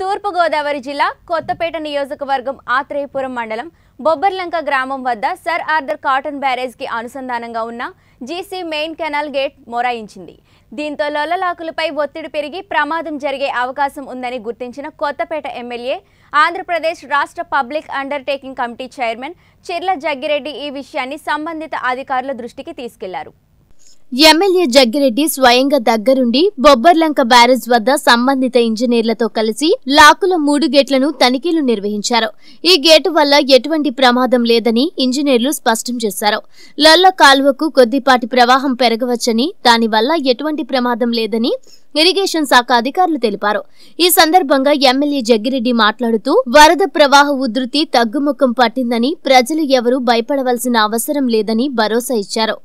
తూర్పుగోదావరి జిల్లా కొత్తపేట నియోజకవర్గం ఆత్రేయపురం మండలం బొబ్బర్లంక గ్రామం వద్ద సర్ ఆర్థర్ కాటన్ బ్యారేజ్కి అనుసంధానంగా ఉన్న జీసీ మెయిన్ కెనాల్ గేట్ మొరాయించింది దీంతో లొల్లలాకులపై ఒత్తిడి పెరిగి ప్రమాదం జరిగే అవకాశం ఉందని గుర్తించిన కొత్తపేట ఎమ్మెల్యే ఆంధ్రప్రదేశ్ రాష్ట్ర public undertaking committee chairman Chirla Jaggireddy ఈ విషయాన్ని సంబంధిత అధికారుల దృష్టికి తీసుకెళ్లారు ఎమ్మెల్యే జగ్గిరెడ్డి స్వయంగా దగ్గరుండి బొబ్బర్లంక బ్యారేజ్ వద్ద సంబంధిత ఇంజనీర్లతో కలిసి లాకుల మూడు గేట్లను తనిఖీలు నిర్వహించారు ఈ గేటు వల్ల ఎటువంటి ప్రమాదం లేదని ఇంజనీర్లు స్పష్టం చేశారు లల్ల కాలువకు కొద్దిపాటి ప్రవాహం పెరగవచ్చని దానివల్ల ఎటువంటి ప్రమాదం లేదని ఇరిగేషన్ శాఖ అధికారులు తెలిపారు ఈ సందర్భంగా ఎమ్మెల్యే జగ్గిరెడ్డి మాట్లాడుతూ వరద ప్రవాహ ఉధృతి తగ్గుముఖం పట్టిందని ప్రజలు ఎవరూ భయపడవలసిన అవసరం లేదని భరోసా ఇచ్చారు